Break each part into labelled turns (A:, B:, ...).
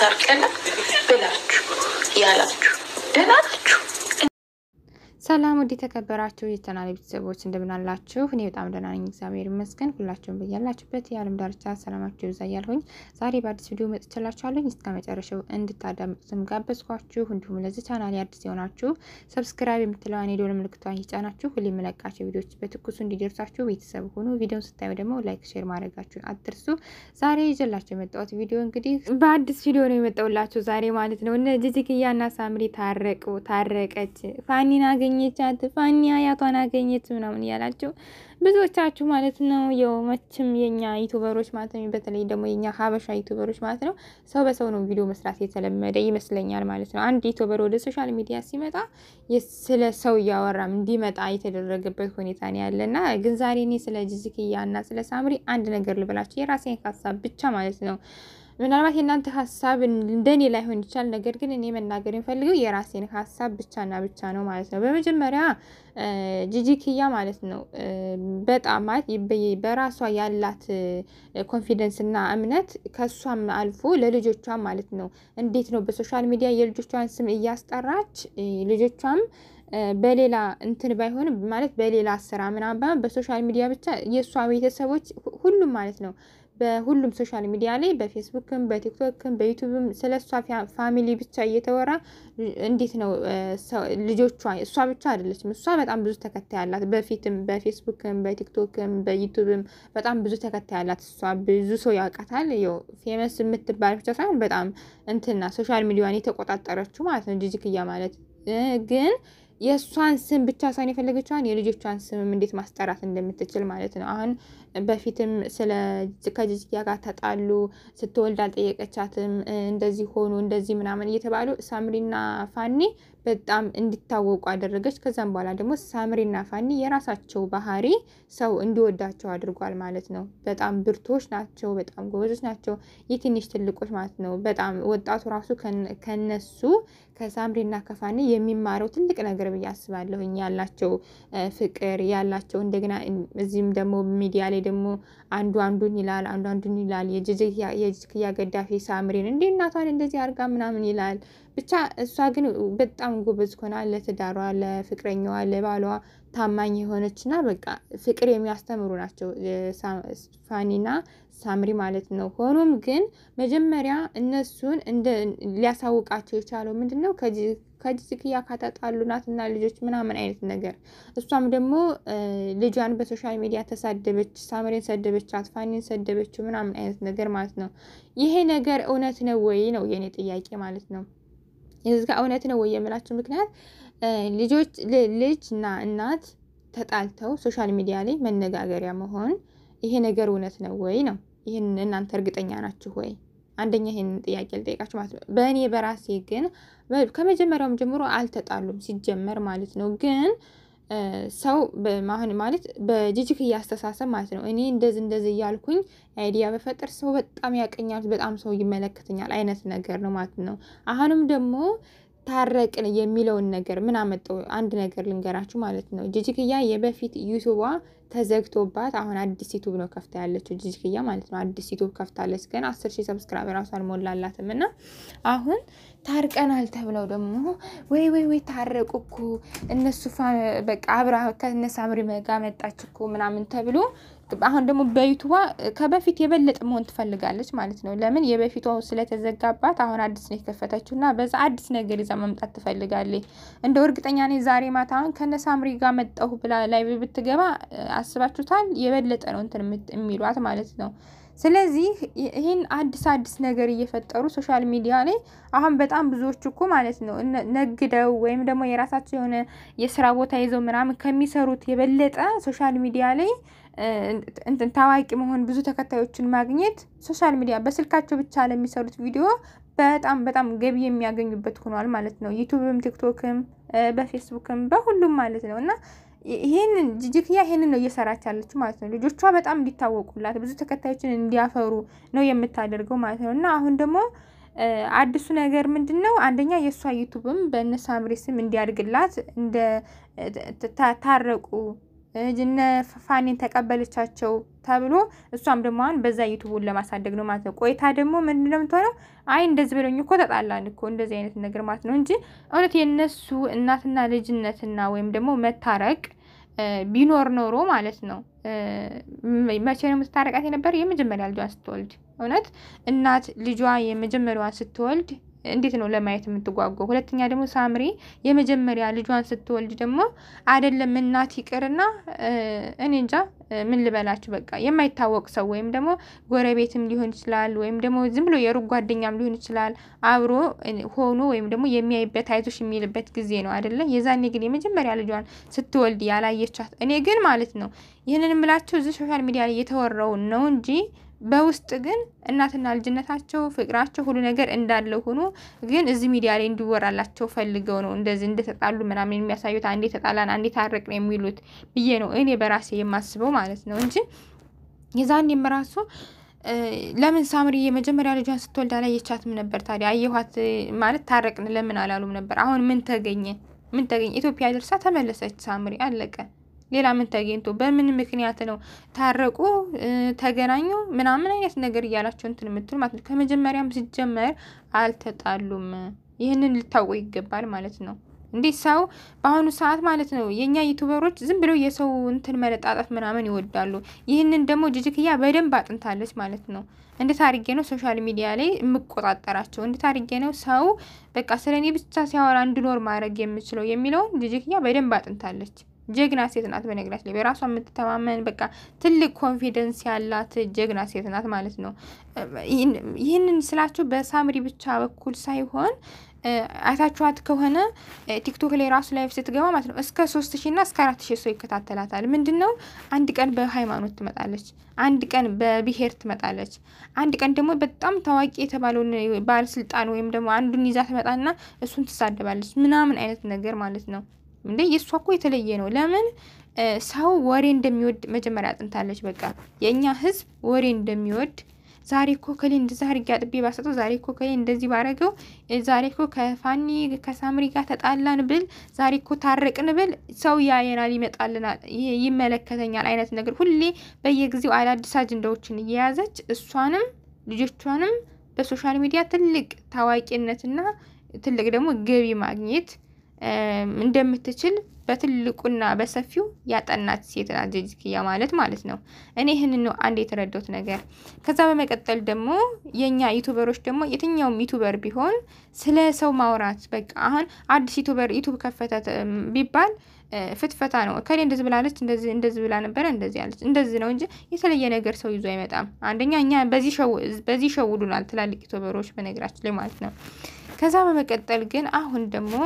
A: ታርክለና ብላችሁ ያላችሁ ደህና ሰላም ውድ የተከበራችሁ የቻናል ቤተሰቦች እንደምናላችሁ፣ እኔ በጣም ደህና ነኝ፣ እግዚአብሔር ይመስገን። ሁላችሁም በያላችሁበት የዓለም ዳርቻ ሰላማችሁ ይብዛ እያልኩኝ ዛሬ በአዲስ ቪዲዮ መጥቻላችኋለኝ። እስከ መጨረሻው እንድታዳምጡትም ጋበዝኳችሁ። እንዲሁም ለዚህ ቻናል አዲስ የሆናችሁ ሰብስክራይብ የምትለው የምትለዋን የደወል ምልክቷን ይጫናችሁ፣ ሁሌ የምለቃቸው ቪዲዮዎች በትኩሱ እንዲደርሳችሁ ቤተሰብ ሆኑ። ቪዲዮን ስታዩ ደግሞ ላይክ፣ ሼር ማድረጋችሁን አትርሱ። ዛሬ ይዤላችሁ የመጣሁት ቪዲዮ እንግዲህ በአዲስ ቪዲዮ ነው የመጣሁላችሁ ዛሬ ማለት ነው። እነ ጂጂክያ እና ሳምሪ ታረቁ፣ ታረቀች ፋኒን አገኘ አገኘቻት፣ ፋኒ አያቷን አገኘች ምናምን እያላችሁ ብዙዎቻችሁ ማለት ነው። ያው መቼም የኛ ዩቱበሮች ማለት ነው፣ በተለይ ደግሞ የኛ ሀበሻ ዩቱበሮች ማለት ነው፣ ሰው በሰው ነው ቪዲዮ መስራት የተለመደ ይመስለኛል ማለት ነው። አንድ ዩቱበር ወደ ሶሻል ሚዲያ ሲመጣ ስለ ሰው እያወራም እንዲመጣ የተደረገበት ሁኔታ ነው ያለና፣ ግን ዛሬ እኔ ስለ ጅዝክያ እና ስለ ሳምሪ አንድ ነገር ልበላችሁ የራሴን ሀሳብ ብቻ ማለት ነው ምናልባት የእናንተ ሀሳብ እንደኔ ላይሆን ይችላል። ነገር ግን እኔ መናገር የምፈልገው የራሴን ሀሳብ ብቻና ብቻ ነው ማለት ነው። በመጀመሪያ ክያ ማለት ነው በጣም ማለት በራሷ ያላት ኮንፊደንስ እና እምነት ከእሷም አልፎ ለልጆቿ ማለት ነው እንዴት ነው በሶሻል ሚዲያ የልጆቿን ስም እያስጠራች ልጆቿም በሌላ እንትን ባይሆንም ማለት በሌላ ስራ ምናምን በሶሻል ሚዲያ ብቻ የእሷ ቤተሰቦች ሁሉም ማለት ነው በሁሉም ሶሻል ሚዲያ ላይ በፌስቡክም በቲክቶክም በዩቱብም ስለ እሷ ፋሚሊ ብቻ እየተወራ እንዴት ነው ልጆቿ? እሷ ብቻ አይደለችም። እሷ በጣም ብዙ ተከታይ አላት። በፊትም በፌስቡክም በቲክቶክም በዩቱብም በጣም ብዙ ተከታይ አላት። እሷ ብዙ ሰው ያውቃታል። ው ፌመስ የምትባል ብቻ ሳይሆን በጣም እንትና ሶሻል ሚዲያን የተቆጣጠረችው ማለት ነው ጂጂክያ ማለት ግን የእሷን ስም ብቻ ሳይሆን የፈለገችዋን የልጆቿን ስምም እንዴት ማስጠራት እንደምትችል ማለት ነው። አሁን በፊትም ስለ ከጅጅጋ ጋር ተጣሉ፣ ስትወልድ አልጠየቀቻትም፣ እንደዚህ ሆኑ፣ እንደዚህ ምናምን እየተባሉ ሳምሪና ፋኒ በጣም እንዲታወቁ አደረገች። ከዛም በኋላ ደግሞ ሳምሪና ፋኒ የራሳቸው ባህሪ ሰው እንዲወዳቸው አድርጓል ማለት ነው። በጣም ብርቶች ናቸው፣ በጣም ጎበዞች ናቸው። የትንሽ ትልቆች ማለት ነው። በጣም ወጣቱ ራሱ ከነሱ ከሳምሪና ከፋኒ የሚማረው ትልቅ ነገር ብዬ አስባለሁኝ። ያላቸው ፍቅር ያላቸው እንደገና እዚህም ደግሞ ሚዲያ ላይ ደግሞ አንዱ አንዱን ይላል፣ አንዱ አንዱን ይላል። የጅጅክያ ገዳፊ ሳምሪን እንዴ እናቷን እንደዚህ አርጋ ምናምን ይላል ብቻ እሷ ግን በጣም ጎበዝ ሆና ለትዳሯ፣ ለፍቅረኛዋ፣ ለባሏ ታማኝ የሆነችና በቃ ፍቅር የሚያስተምሩ ናቸው ፋኒና ሳምሪ ማለት ነው። ሆኖም ግን መጀመሪያ እነሱን ሊያሳውቃቸው የቻለው ምንድን ነው ከጅዝክያ ካታጣሉ ናትና ልጆች ምናምን አይነት ነገር። እሷም ደግሞ ልጇን በሶሻል ሚዲያ ተሳደበች፣ ሳምሬን ሰደበቻት፣ ፋኒን ሰደበችው ምናምን አይነት ነገር ማለት ነው። ይሄ ነገር እውነት ነው ወይ ነው የእኔ ጥያቄ ማለት ነው። እዚህ ጋር እውነት ነው ወይ የምላችሁ ምክንያት ልጆች ልጅ እና እናት ተጣልተው ሶሻል ሚዲያ ላይ መነጋገሪያ መሆን ይሄ ነገር እውነት ነው ወይ ነው። ይህን እናንተ እርግጠኛ ናችሁ ወይ? አንደኛ ይህን ጥያቄ ልጠይቃችሁ ማለት ነው። በእኔ በራሴ ግን ከመጀመሪያውም ጀምሮ አልተጣሉም ሲጀመር ማለት ነው ግን ሰው ማህን ማለት በጅጅክያ አስተሳሰብ ማለት ነው። እኔ እንደዚህ እንደዚህ እያልኩኝ አይዲያ በፈጠር ሰው በጣም ያቀኛል፣ በጣም ሰው ይመለከተኛል አይነት ነገር ነው ማለት ነው። አሁንም ደግሞ ታረቅን የሚለውን ነገር ምን አመጣው? አንድ ነገር ልንገራችሁ ማለት ነው። ጅጅክያ የበፊት ዩቱቧ ተዘግቶባት አሁን አዲስ ዩቱብ ነው ከፍታ ያለችው ጅጅክያ ማለት ነው። አዲስ ዩቱብ ከፍታለች። ግን አስር ሺህ ሰብስክራይብ ራሱ አልሞላላትም እና አሁን ታርቀናል ተብለው ደግሞ ወይ ወይ ወይ ታረቁ እኮ እነሱ በቃ አብራ ከነሳ ምሪ መጋ መጣች እኮ ምናምን ተብሎ አሁን ደግሞ በዩቱባ ከበፊት የበለጠ መሆን ትፈልጋለች ማለት ነው። ለምን የበፊቷ ስለተዘጋባት አሁን አዲስ ነው የከፈተችው እና በዛ አዲስ ነገር ይዛ መምጣት ትፈልጋለች። እንደው እርግጠኛ ነኝ ዛሬ ማታ አሁን ከነሳምሪ ጋር መጣሁ ብላ ላይ ብትገባ አስባችሁታል? የበለጠ ነው እንትን የሚሏት ማለት ነው። ስለዚህ ይህን አዲስ አዲስ ነገር እየፈጠሩ ሶሻል ሚዲያ ላይ አሁን በጣም ብዙዎች እኮ ማለት ነው ነግደው ወይም ደግሞ የራሳቸው የሆነ የስራ ቦታ ይዘው ምናምን ከሚሰሩት የበለጠ ሶሻል ሚዲያ ላይ እንትን ታዋቂ መሆን ብዙ ተከታዮችን ማግኘት ሶሻል ሚዲያ በስልካቸው ብቻ ለሚሰሩት ቪዲዮ በጣም በጣም ገቢ የሚያገኙበት ሆኗል ማለት ነው። ዩቱብም ቲክቶክም በፌስቡክም በሁሉም ማለት ነው እና ይህንን ጂጂክያ ይህንን ነው እየሰራች ያለችው ማለት ነው። ልጆቿ በጣም እንዲታወቁላት ብዙ ተከታዮችን እንዲያፈሩ ነው የምታደርገው ማለት ነው። እና አሁን ደግሞ አዲሱ ነገር ምንድን ነው? አንደኛ የእሷ ዩቱብም በእነ ሳምሪ ስም እንዲያድግላት እንደ ታረቁ እነ ፋኔን ተቀበለቻቸው ተብሎ እሷም ደግሞ አሁን በዛ ዩቱቡን ለማሳደግ ነው ማለት ነው። ቆይታ ደግሞ ምንድን ነው የምትሆነው? አይ እንደዚህ ብለኝ እኮ ተጣላን እኮ እንደዚህ አይነት ነገር ማለት ነው እንጂ እውነት የእነሱ እናትና ልጅነትና ወይም ደግሞ መታረቅ ቢኖር ኖሮ ማለት ነው። መቼ ነው የምትታረቃት የነበር? የመጀመሪያ ልጇ ስትወልድ። እውነት እናት ልጇ የመጀመሪያዋ ስትወልድ እንዴት ነው ለማየት የምትጓጓው? ሁለተኛ ደግሞ ሳምሪ የመጀመሪያ ልጇን ስትወልድ ደግሞ አይደለም እናት ይቅርና እኔ እንጃ ምን ልበላችሁ፣ በቃ የማይታወቅ ሰው ወይም ደግሞ ጎረቤትም ሊሆን ይችላል፣ ወይም ደግሞ ዝም ብሎ የሩቅ ጓደኛም ሊሆን ይችላል። አብሮ ሆኖ ወይም ደግሞ የሚያይበት አይዞሽ የሚልበት ጊዜ ነው አይደለ? የዛኔ ግን የመጀመሪያ ልጇን ስትወልድ ያላየቻት እኔ ግን ማለት ነው ይህንን የምላችሁ እዚህ ሶሻል ሚዲያ ላይ የተወራውን ነው እንጂ በውስጥ ግን እናትና ልጅነታቸው ፍቅራቸው ሁሉ ነገር እንዳለ ሆኖ ግን እዚህ ሚዲያ ላይ እንዲወራላቸው ፈልገው ነው እንደዚህ እንደተጣሉ ምናምን የሚያሳዩት አንዴ ተጣላን አንዴ ታረቅን የሚሉት ብዬ ነው እኔ በራሴ የማስበው ማለት ነው እንጂ የዛኔም ራሱ ለምን ሳምሪ የመጀመሪያ ልጇን ስትወልድ አላየቻትም ነበር? ታዲያ አየኋት ማለት ታረቅን ለምን አላሉም ነበር? አሁን ምን ተገኘ? ምን ተገኘ? ኢትዮጵያ ደርሳ ተመለሰች ሳምሪ አለቀ። ሌላ ምን ተገኝቶ በምን ምክንያት ነው ታረቁ፣ ተገናኙ ምናምን አይነት ነገር እያላቸው እንትን የምትሉ ማለት ነው። ከመጀመሪያም ሲጀመር አልተጣሉም። ይህንን ልታውቁ ይገባል ማለት ነው። እንዴት ሰው በአሁኑ ሰዓት ማለት ነው የእኛ ዩቱበሮች ዝም ብለው የሰው እንትን መለጣጠፍ ምናምን ይወዳሉ። ይህንን ደግሞ ጅጅክያ በደንብ አጥንታለች ማለት ነው። እንዴት አድርጌ ነው ሶሻል ሚዲያ ላይ የምቆጣጠራቸው? እንዴት አድርጌ ነው ሰው በቃ ስለ እኔ ብቻ ሲያወራ እንድኖር ማድረግ የምችለው የሚለውን ጅጅክያ በደንብ አጥንታለች። ጀግና ሴት ናት። በነገራችን ላይ በራሷ የምትተማመን በቃ ትልቅ ኮንፊደንስ ያላት ጀግና ሴት ናት ማለት ነው። ይህንን ስላችሁ በሳምሪ ብቻ በኩል ሳይሆን አይታችኋት ከሆነ ቲክቶክ ላይ ራሱ ላይ ስትገባ ማለት ነው እስከ ሶስት ሺ እና እስከ አራት ሺ ሰው ይከታተላታል። ምንድን ነው አንድ ቀን በሃይማኖት ትመጣለች፣ አንድ ቀን በብሔር ትመጣለች፣ አንድ ቀን ደግሞ በጣም ታዋቂ የተባለውን ባለስልጣን ወይም ደግሞ አንዱን ይዛ ትመጣና እሱን ትሳደባለች ምናምን አይነት ነገር ማለት ነው። እንዴ የእሷ እኮ የተለየ ነው። ለምን ሰው ወሬ እንደሚወድ መጀመሪያ አጥንታለች። በቃ የእኛ ህዝብ ወሬ እንደሚወድ ዛሬ እኮ ከሌ እንደዛ አድርጌ አጥቤ ባሰጠው፣ ዛሬ እኮ ከሌ እንደዚህ ባረገው፣ ዛሬ እኮ ከፋኒ ከሳምሪ ጋር ተጣላን ብል፣ ዛሬ እኮ ታረቅን ብል፣ ሰው ያየናል፣ ይመጣልናል፣ ይመለከተኛል አይነት ነገር ሁሌ በየጊዜው አዳዲስ አጀንዳዎችን እየያዘች እሷንም ልጆቿንም በሶሻል ሚዲያ ትልቅ ታዋቂነትና ትልቅ ደግሞ ገቢ ማግኘት እንደምትችል በትልቁና በሰፊው ያጠናች ሴት ናት ጀጅኪያ ማለት ማለት ነው። እኔ ይህን ነው አንድ የተረዳሁት ነገር። ከዛ በመቀጠል ደግሞ የእኛ ዩቱበሮች ደግሞ የትኛውም ዩቱበር ቢሆን ስለ ሰው ማውራት በቃ አሁን አዲስ ዩቱበር ዩቱብ ከፈተ ቢባል ፍትፈታ ነው። ከሌ እንደዚህ ብላለች፣ እንደዚህ ብላ ነበረ፣ እንደዚህ ያለች፣ እንደዚህ ነው እንጂ የተለየ ነገር ሰው ይዞ አይመጣም። አንደኛ እኛ በዚህ ሸውዱናል ትላልቅ ዩቱበሮች በነገራችን ላይ ማለት ነው። ከዛ በመቀጠል ግን አሁን ደግሞ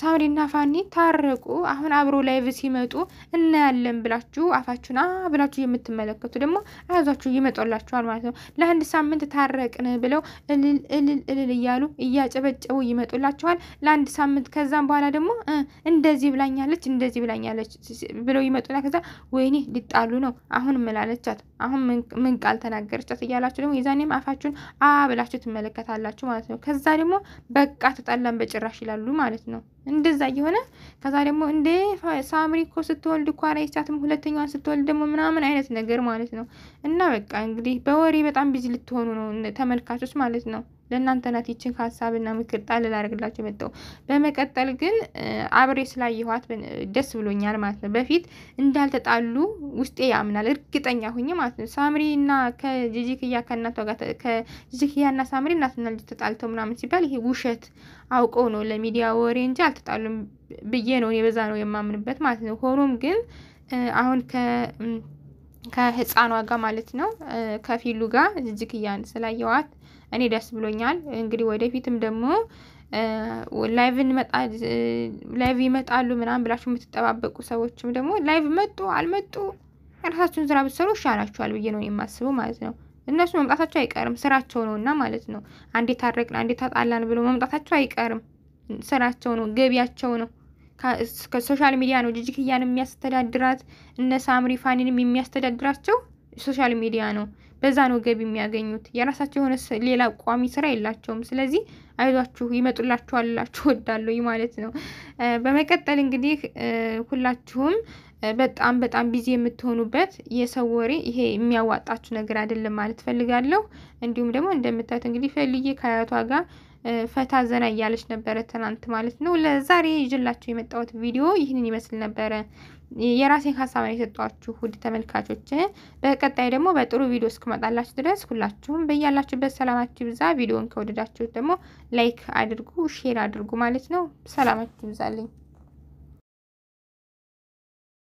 A: ሳምሪና ፋኒ ታረቁ፣ አሁን አብሮ ላይቭ ሲመጡ እናያለን ብላችሁ አፋችሁን ብላችሁ የምትመለከቱ ደግሞ አያዟችሁ ይመጣላችኋል ማለት ነው። ለአንድ ሳምንት ታረቅን ብለው እልል እልል እልል እያሉ እያጨበጨቡ ይመጡላችኋል ለአንድ ሳምንት። ከዛም በኋላ ደግሞ እንደዚህ ብላኛለች፣ እንደዚህ ብላኛለች ብለው ይመጡና ከዛ ወይኔ ሊጣሉ ነው አሁን ምላለቻት፣ አሁን ምን ቃል ተናገረቻት እያላችሁ ደግሞ የዛኔም አፋችሁን አ ብላችሁ ትመለከታላችሁ ማለት ነው። ከዛ ደግሞ በቃ ተጣላን በጭራሽ ይላሉ ማለት ነው። እንደዛ እየሆነ ከዛ ደግሞ እንደ ሳምሪ እኮ ስትወልድ እኮ አላየቻትም፣ ሁለተኛዋን ስትወልድ ደግሞ ምናምን አይነት ነገር ማለት ነው። እና በቃ እንግዲህ በወሬ በጣም ቢዚ ልትሆኑ ነው ተመልካቾች ማለት ነው። ለእናንተ ናት ይችን ሀሳብና ምክር ጣል ላደርግላቸው መጠው። በመቀጠል ግን አብሬ ስላየኋት ደስ ብሎኛል ማለት ነው። በፊት እንዳልተጣሉ ውስጤ ያምናል እርግጠኛ ሁኝ ማለት ነው። ሳምሪ እና ከጂጂክያ ከእናቷ ጋር ከጂጂክያ እና ሳምሪ እናትና ልጅ ተጣልተው ምናምን ሲባል ይሄ ውሸት አውቀው ነው ለሚዲያ ወሬ እንጂ አልተጣሉም ብዬ ነው ኔ በዛ ነው የማምንበት ማለት ነው። ሆኖም ግን አሁን ከ ከህፃኗ ጋር ማለት ነው ከፊሉ ጋር ዝጅክያን ስላየዋት እኔ ደስ ብሎኛል። እንግዲህ ወደፊትም ደግሞ ላይቭ ይመጣሉ ምናምን ብላችሁ የምትጠባበቁ ሰዎችም ደግሞ ላይቭ መጡ አልመጡ የራሳችሁን ስራ ብትሰሩ ይሻላችኋል ብዬ ነው የማስበው ማለት ነው። እነሱ መምጣታቸው አይቀርም ስራቸው ነው እና ማለት ነው አንዴ ታረቅን አንዴ ታጣላን ብሎ መምጣታቸው አይቀርም ስራቸው ነው ገቢያቸው ነው። ከሶሻል ሚዲያ ነው። ጂጂክያን የሚያስተዳድራት እነ ሳምሪ ፋኒንም የሚያስተዳድራቸው ሶሻል ሚዲያ ነው። በዛ ነው ገቢ የሚያገኙት። የራሳቸው የሆነ ሌላ ቋሚ ስራ የላቸውም። ስለዚህ አይዟችሁ፣ ይመጡላችኋላችሁ እላችሁ ማለት ነው። በመቀጠል እንግዲህ ሁላችሁም በጣም በጣም ቢዚ የምትሆኑበት የሰው ወሬ ይሄ የሚያዋጣችሁ ነገር አይደለም ማለት ፈልጋለሁ። እንዲሁም ደግሞ እንደምታዩት እንግዲህ ፈልዬ ከአያቷ ጋር ፈታ ዘና እያለች ነበረ ትናንት ማለት ነው። ለዛሬ ይዤላችሁ የመጣሁት ቪዲዮ ይህንን ይመስል ነበረ። የራሴን ሀሳብ የሰጧችሁ ውድ ተመልካቾች፣ በቀጣይ ደግሞ በጥሩ ቪዲዮ እስክመጣላችሁ ድረስ ሁላችሁም በያላችሁበት ሰላማችሁ ይብዛ። ቪዲዮን ከወደዳችሁት ደግሞ ላይክ አድርጉ፣ ሼር አድርጉ ማለት ነው። ሰላማችሁ ይብዛልኝ።